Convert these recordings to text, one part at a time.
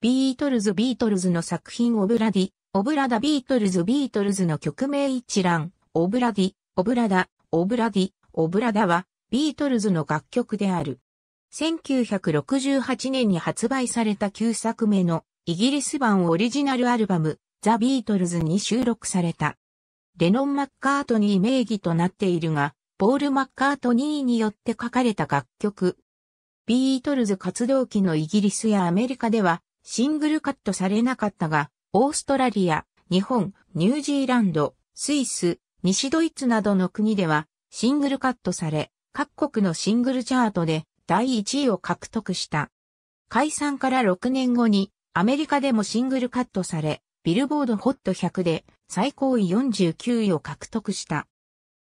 ビートルズビートルズの作品オブラディ、オブラダビートルズビートルズの曲名一覧、オブラディ、オブラダ、オブラディ、オブラダはビートルズの楽曲である。1968年に発売された9作目のイギリス版オリジナルアルバム、ザ・ビートルズに収録された。レノン・マッカートニー名義となっているが、ポール・マッカートニーによって書かれた楽曲。ビートルズ活動期のイギリスやアメリカでは、シングルカットされなかったが、オーストラリア、日本、ニュージーランド、スイス、西ドイツなどの国ではシングルカットされ、各国のシングルチャートで第1位を獲得した。解散から6年後にアメリカでもシングルカットされ、ビルボードホット100で最高位49位を獲得した。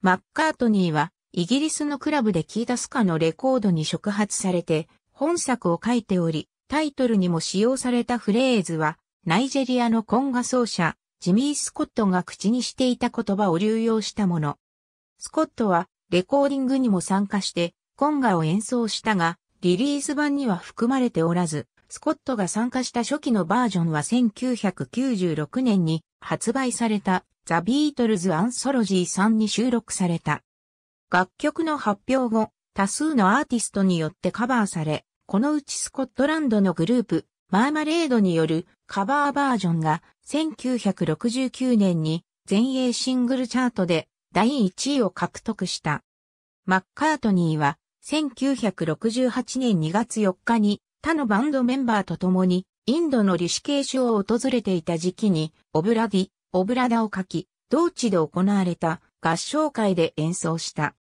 マッカートニーはイギリスのクラブで聴いたスカのレコードに触発されて本作を書いており、タイトルにも使用されたフレーズは、ナイジェリアのコンガ奏者、ジミー・スコットが口にしていた言葉を流用したもの。スコットは、レコーディングにも参加して、コンガを演奏したが、リリース版には含まれておらず、スコットが参加した初期のバージョンは1996年に発売されたザ・ビートルズ・アンソロジー3に収録された。楽曲の発表後、多数のアーティストによってカバーされ、このうちスコットランドのグループ、マーマレードによるカバーバージョンが1969年に全英シングルチャートで第1位を獲得した。マッカートニーは1968年2月4日に他のバンドメンバーと共にインドのリシケーシュを訪れていた時期にオブラディ、オブラダを書き、同地で行われた合唱会で演奏した。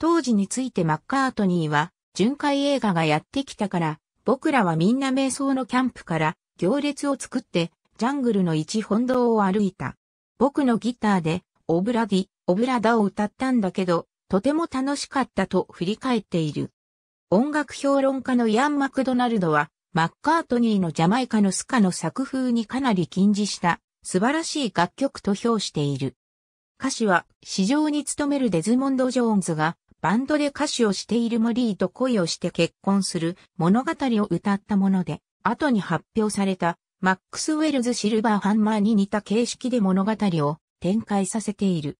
当時についてマッカートニーは巡回映画がやってきたから、僕らはみんな瞑想のキャンプから行列を作って、ジャングルの一本堂を歩いた。僕のギターで、オブラディ、オブラダを歌ったんだけど、とても楽しかったと振り返っている。音楽評論家のヤン・マクドナルドは、マッカートニーのジャマイカのスカの作風にかなり近似した素晴らしい楽曲と評している。歌詞は市場に勤めるデズモンド・ジョーンズがバンドで歌手をしているモリーと恋をして結婚する物語を歌ったもので、後に発表されたマックスウェルズ・シルバーハンマーに似た形式で物語を展開させている。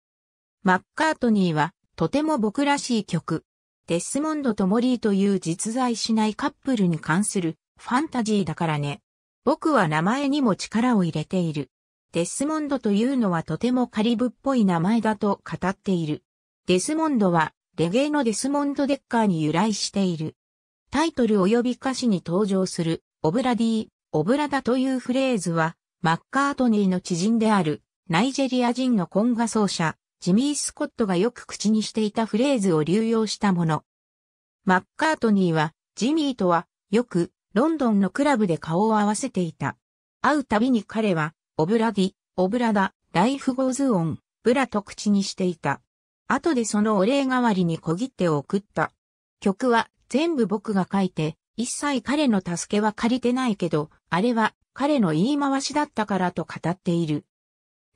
マッカートニーはとても僕らしい曲。デスモンドとモリーという実在しないカップルに関するファンタジーだからね。僕は名前にも力を入れている。デスモンドというのはとてもカリブっぽい名前だと語っている。デスモンドはレゲエのデスモンド・デッカーに由来している。タイトル及び歌詞に登場する、オブラディー、オブラダというフレーズは、マッカートニーの知人である、ナイジェリア人のコンガ奏者、ジミー・スコットがよく口にしていたフレーズを流用したもの。マッカートニーは、ジミーとは、よく、ロンドンのクラブで顔を合わせていた。会うたびに彼は、オブラディ、オブラダ、ライフゴーズオン、ブラと口にしていた。後でそのお礼代わりに小切手を送った。曲は全部僕が書いて、一切彼の助けは借りてないけど、あれは彼の言い回しだったからと語っている。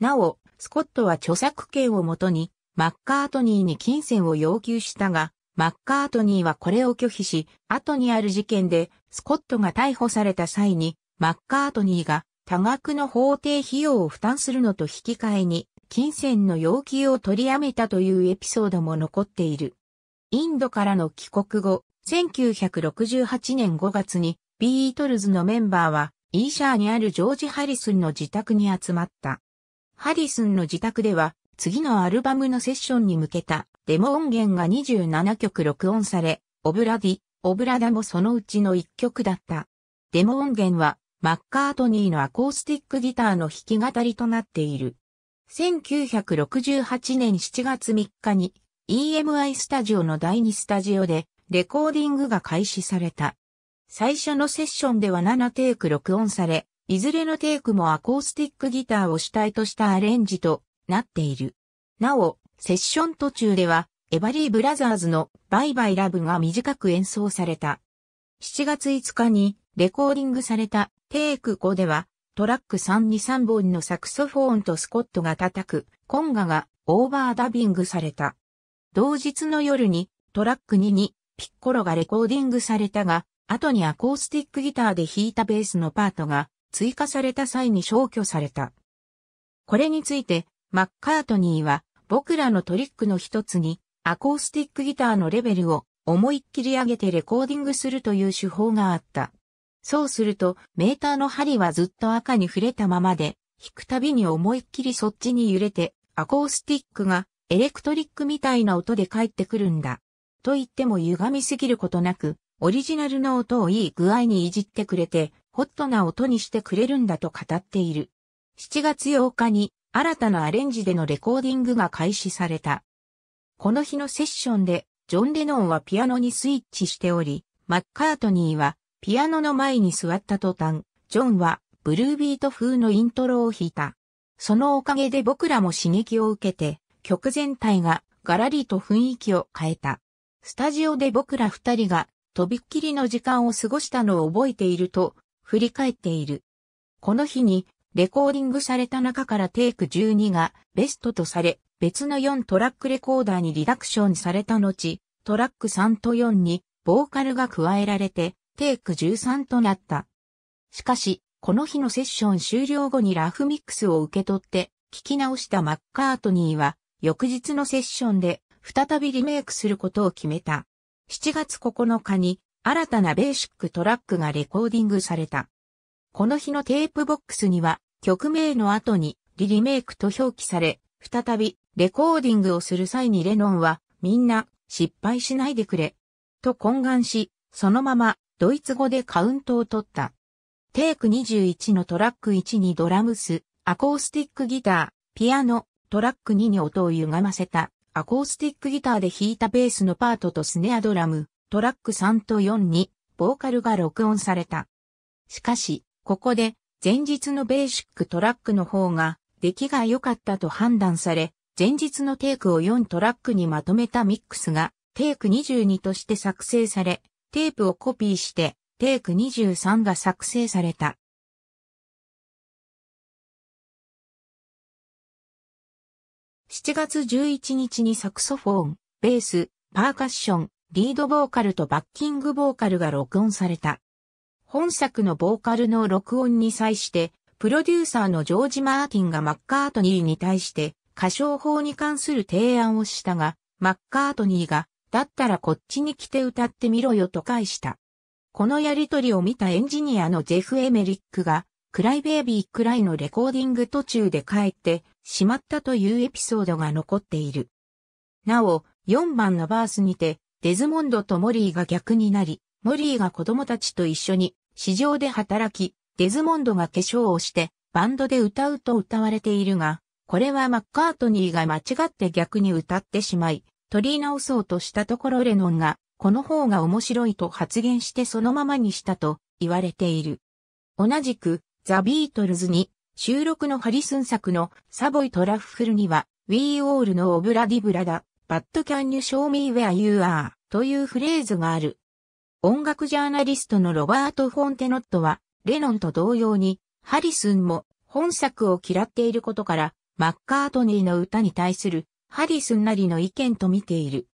なお、スコットは著作権をもとに、マッカートニーに金銭を要求したが、マッカートニーはこれを拒否し、後にある事件で、スコットが逮捕された際に、マッカートニーが多額の法定費用を負担するのと引き換えに、金銭の要求を取りやめたというエピソードも残っている。インドからの帰国後、1968年5月にビートルズのメンバーはイーシャーにあるジョージ・ハリスンの自宅に集まった。ハリスンの自宅では次のアルバムのセッションに向けたデモ音源が27曲録音され、オブラディ、オブラダもそのうちの1曲だった。デモ音源はマッカートニーのアコースティックギターの弾き語りとなっている。1968年7月3日に EMI スタジオの第2スタジオでレコーディングが開始された。最初のセッションでは7テイク録音され、いずれのテイクもアコースティックギターを主体としたアレンジとなっている。なお、セッション途中では、エバリーブラザーズのバイバイラブが短く演奏された。7月5日にレコーディングされたテイク5では、トラック3に3本のサクソフォーンとスコットが叩く、コンガがオーバーダビングされた。同日の夜にトラック2にピッコロがレコーディングされたが、後にアコースティックギターで弾いたベースのパートが追加された際に消去された。これについて、マッカートニーは僕らのトリックの一つにアコースティックギターのレベルを思いっきり上げてレコーディングするという手法があった。そうすると、メーターの針はずっと赤に触れたままで、引くたびに思いっきりそっちに揺れて、アコースティックがエレクトリックみたいな音で返ってくるんだ。と言っても歪みすぎることなく、オリジナルの音をいい具合にいじってくれて、ホットな音にしてくれるんだと語っている。7月8日に新たなアレンジでのレコーディングが開始された。この日のセッションで、ジョン・レノンはピアノにスイッチしており、マッカートニーはピアノの前に座った途端、ジョンはブルービート風のイントロを弾いた。そのおかげで僕らも刺激を受けて、曲全体がガラリと雰囲気を変えた。スタジオで僕ら二人がとびっきりの時間を過ごしたのを覚えていると振り返っている。この日にレコーディングされた中からテイク12がベストとされ、別の4トラックレコーダーにリダクションされた後、トラック3と4にボーカルが加えられてテイク13となった。しかし、この日のセッション終了後にラフミックスを受け取って聞き直したマッカートニーは翌日のセッションで再びリメイクすることを決めた。7月9日に新たなベーシックトラックがレコーディングされた。この日のテープボックスには曲名の後にリリメイクと表記され、再びレコーディングをする際にレノンはみんな失敗しないでくれと懇願し、そのままドイツ語でカウントを取った。テイク21のトラック1にドラムス、アコースティックギター、ピアノ、トラック2に音を歪ませた、アコースティックギターで弾いたベースのパートとスネアドラム、トラック3と4に、ボーカルが録音された。しかし、ここで、前日のベーシックトラックの方が、出来が良かったと判断され、前日のテイクを4トラックにまとめたミックスが、テイク22として作成され、テープをコピーして、テイク23が作成された。7月11日にサクソフォン、ベース、パーカッション、リードボーカルとバッキングボーカルが録音された。本作のボーカルの録音に際して、プロデューサーのジョージ・マーティンがマッカートニーに対して、歌唱法に関する提案をしたが、マッカートニーがだったらこっちに来て歌ってみろよと返した。このやりとりを見たエンジニアのジェフ・エメリックが、クライベイビーくらいのレコーディング途中で帰ってしまったというエピソードが残っている。なお、4番のバースにて、デズモンドとモリーが逆になり、モリーが子供たちと一緒に市場で働き、デズモンドが化粧をしてバンドで歌うと歌われているが、これはマッカートニーが間違って逆に歌ってしまい、取り直そうとしたところレノンが、この方が面白いと発言してそのままにしたと言われている。同じく、ザ・ビートルズに、収録のハリスン作のサボイトラッフルには、ウィー・オールのオブラディブラだ、バッド・キャン・ニュ・ショー・ミー・ウェア・ユー・アー、というフレーズがある。音楽ジャーナリストのロバート・フォンテノットは、レノンと同様に、ハリスンも本作を嫌っていることから、マッカートニーの歌に対するハリスンなりの意見と見ている。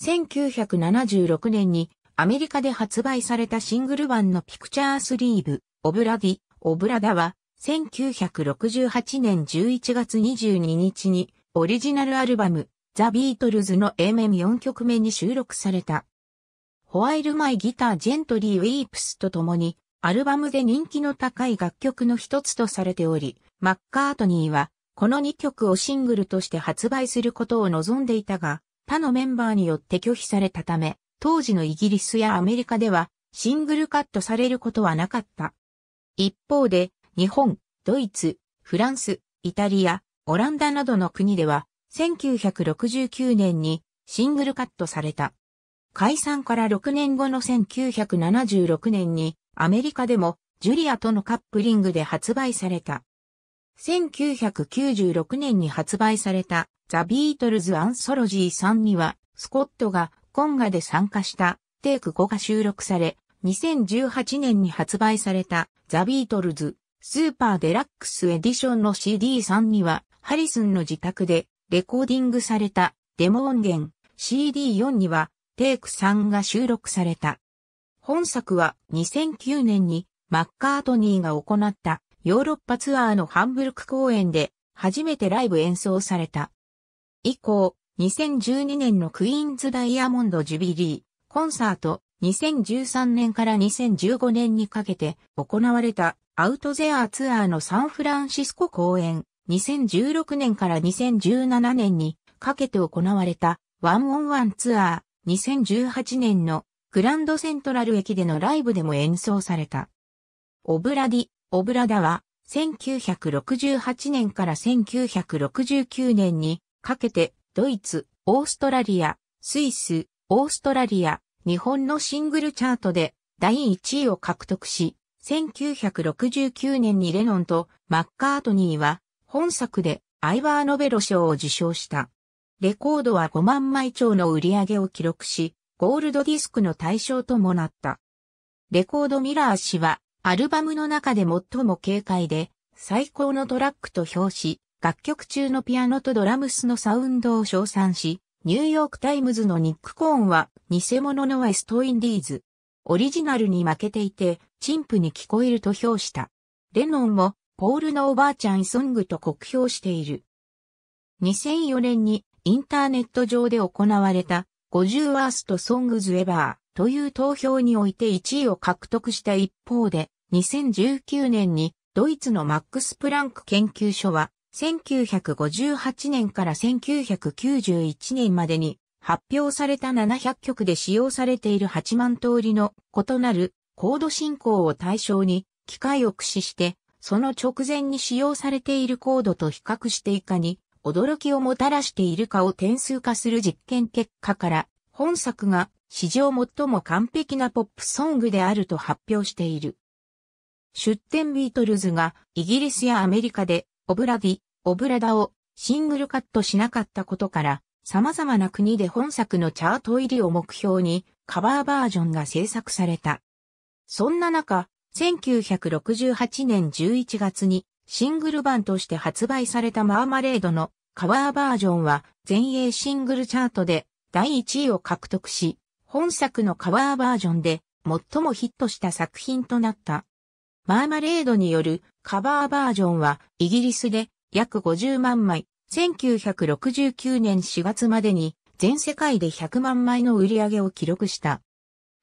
1976年にアメリカで発売されたシングル版のピクチャースリーブ、オブラディ、オブラダは、1968年11月22日にオリジナルアルバム、ザ・ビートルズの A 面4曲目に収録された。ホワイルマイギタージェントリーウィープスと共に、アルバムで人気の高い楽曲の一つとされており、マッカートニーはこの2曲をシングルとして発売することを望んでいたが、他のメンバーによって拒否されたため、当時のイギリスやアメリカではシングルカットされることはなかった。一方で、日本、ドイツ、フランス、イタリア、オランダなどの国では、1969年にシングルカットされた。解散から6年後の1976年にアメリカでもジュリアとのカップリングで発売された。1996年に発売されたザ・ビートルズ・アンソロジー3には、スコットがコンガで参加したテイク5が収録され、2018年に発売されたザ・ビートルズ・スーパーデラックスエディションの CD3 には、ハリスンの自宅でレコーディングされたデモ音源 CD4 には、テイク3が収録された。本作は2009年にマッカートニーが行ったヨーロッパツアーのハンブルク公演で初めてライブ演奏された。以降、2012年のクイーンズダイヤモンドジュビリーコンサート2013年から2015年にかけて行われたアウトゼアツアーのサンフランシスコ公演2016年から2017年にかけて行われたワンオンワンツアー2018年のグランドセントラル駅でのライブでも演奏された。オブラディ、オブラダは、1968年から1969年にかけて、ドイツ、オーストラリア、スイス、オーストラリア、日本のシングルチャートで第1位を獲得し、1969年にレノンとマッカートニーは本作でアイバーノベロ賞を受賞した。レコードは5万枚超の売り上げを記録し、ゴールドディスクの対象ともなった。レコードミラー氏はアルバムの中で最も軽快で、最高のトラックと評し、楽曲中のピアノとドラムスのサウンドを称賛し、ニューヨークタイムズのニック・コーンは、偽物のウストインディーズ。オリジナルに負けていて、陳腐に聞こえると評した。レノンも、ポールのおばあちゃんソングと酷評している。2004年にインターネット上で行われた50ワーストソングズエバーという投票において1位を獲得した一方で2019年にドイツのマックス・プランク研究所は1958年から1991年までに発表された700曲で使用されている8万通りの異なるコード進行を対象に機械を駆使してその直前に使用されているコードと比較していかに驚きをもたらしているかを点数化する実験結果から本作が史上最も完璧なポップソングであると発表している。出展ビートルズがイギリスやアメリカでオブラディ、オブラダをシングルカットしなかったことから様々な国で本作のチャート入りを目標にカバーバージョンが制作された。そんな中、1968年11月にシングル版として発売されたマーマレードのカバーバージョンは全英シングルチャートで第1位を獲得し、本作のカバーバージョンで最もヒットした作品となった。マーマレードによるカバーバージョンはイギリスで約50万枚、1969年4月までに全世界で100万枚の売り上げを記録した。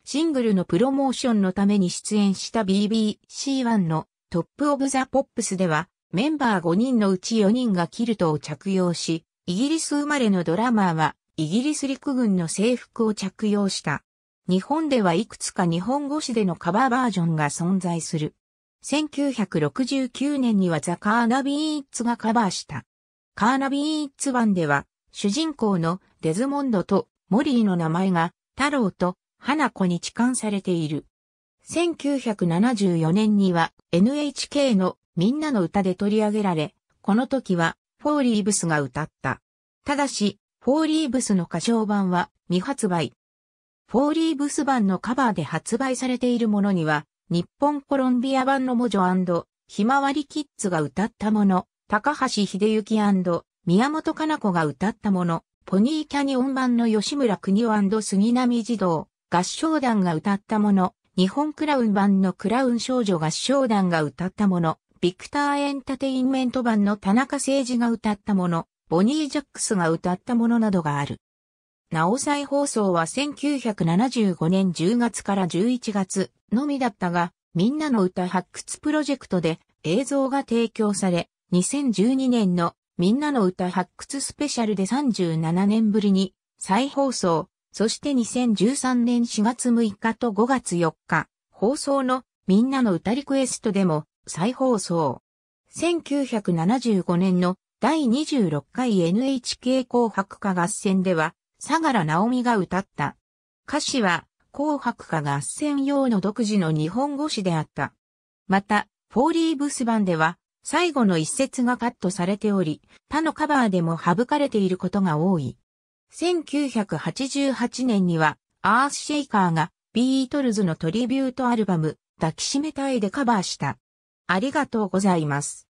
シングルのプロモーションのために出演した BBC1 のトップオブザポップスではメンバー5人のうち4人がキルトを着用し、イギリス生まれのドラマーはイギリス陸軍の制服を着用した。日本ではいくつか日本語詞でのカバーバージョンが存在する。1969年にはザ・カーナビーイッツがカバーした。カーナビーイッツ版では、主人公のデズモンドとモリーの名前が太郎と花子に置換されている。1974年には NHK のみんなの歌で取り上げられ、この時はフォーリーブスが歌った。ただし、フォーリーブスの歌唱版は未発売。フォーリーブス版のカバーで発売されているものには、日本コロンビア版のモジョひまわりキッズが歌ったもの、高橋秀幸宮本かな子が歌ったもの、ポニーキャニオン版の吉村邦夫杉並児童合唱団が歌ったもの、日本クラウン版のクラウン少女合唱団が歌ったもの、ビクターエンタテインメント版の田中誠二が歌ったもの、ボニー・ジャックスが歌ったものなどがある。なお再放送は1975年10月から11月のみだったが、みんなの歌発掘プロジェクトで映像が提供され、2012年のみんなの歌発掘スペシャルで37年ぶりに再放送、そして2013年4月6日と5月4日、放送のみんなの歌リクエストでも再放送。1975年の第26回 NHK 紅白歌合戦では、相良直美が歌った。歌詞は、紅白歌合戦用の独自の日本語詞であった。また、フォーリーブス版では、最後の一節がカットされており、他のカバーでも省かれていることが多い。1988年には、アースシェイカーがビートルズのトリビュートアルバム、抱きしめたいでカバーした。ありがとうございます。